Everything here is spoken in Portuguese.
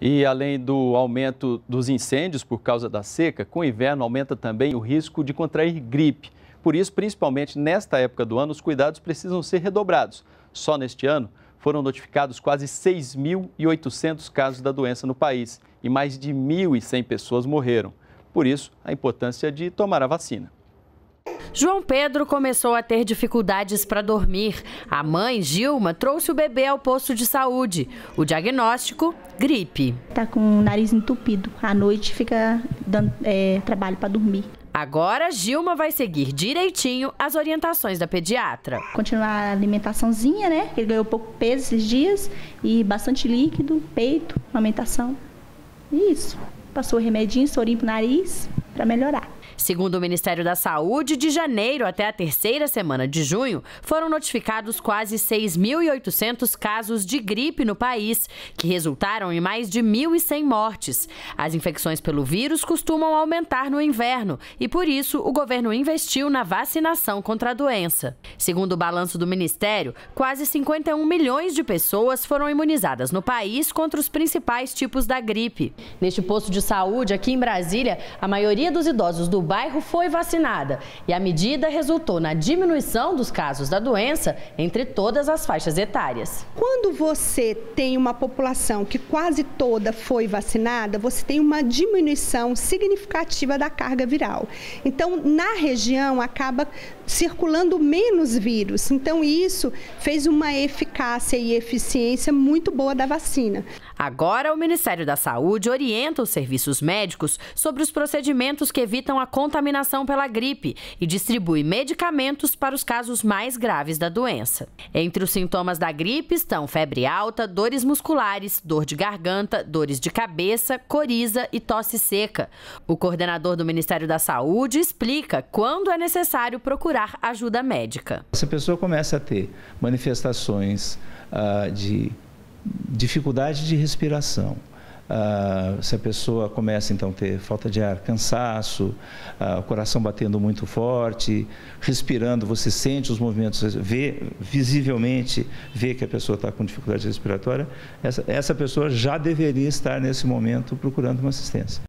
E além do aumento dos incêndios por causa da seca, com o inverno aumenta também o risco de contrair gripe. Por isso, principalmente nesta época do ano, os cuidados precisam ser redobrados. Só neste ano foram notificados quase 6.800 casos da doença no país e mais de 1.100 pessoas morreram. Por isso, a importância de tomar a vacina. João Pedro começou a ter dificuldades para dormir. A mãe, Gilma, trouxe o bebê ao posto de saúde. O diagnóstico: gripe. Tá com o nariz entupido. À noite fica dando é, trabalho para dormir. Agora, Gilma vai seguir direitinho as orientações da pediatra. Continuar a alimentaçãozinha, né? Ele ganhou pouco peso esses dias e bastante líquido, peito, amamentação. Isso. Passou o remedinho, sorinho pro nariz para melhorar. Segundo o Ministério da Saúde, de janeiro até a terceira semana de junho, foram notificados quase 6.800 casos de gripe no país, que resultaram em mais de 1.100 mortes. As infecções pelo vírus costumam aumentar no inverno e, por isso, o governo investiu na vacinação contra a doença. Segundo o balanço do Ministério, quase 51 milhões de pessoas foram imunizadas no país contra os principais tipos da gripe. Neste posto de saúde, aqui em Brasília, a maioria dos idosos do bairro bairro foi vacinada e a medida resultou na diminuição dos casos da doença entre todas as faixas etárias. Quando você tem uma população que quase toda foi vacinada, você tem uma diminuição significativa da carga viral. Então, na região, acaba circulando menos vírus. Então, isso fez uma eficácia e eficiência muito boa da vacina. Agora, o Ministério da Saúde orienta os serviços médicos sobre os procedimentos que evitam a contaminação contaminação pela gripe e distribui medicamentos para os casos mais graves da doença. Entre os sintomas da gripe estão febre alta, dores musculares, dor de garganta, dores de cabeça, coriza e tosse seca. O coordenador do Ministério da Saúde explica quando é necessário procurar ajuda médica. Se a pessoa começa a ter manifestações ah, de dificuldade de respiração, ah, se a pessoa começa então a ter falta de ar, cansaço, ah, o coração batendo muito forte, respirando, você sente os movimentos, vê visivelmente, vê que a pessoa está com dificuldade respiratória, essa, essa pessoa já deveria estar nesse momento procurando uma assistência.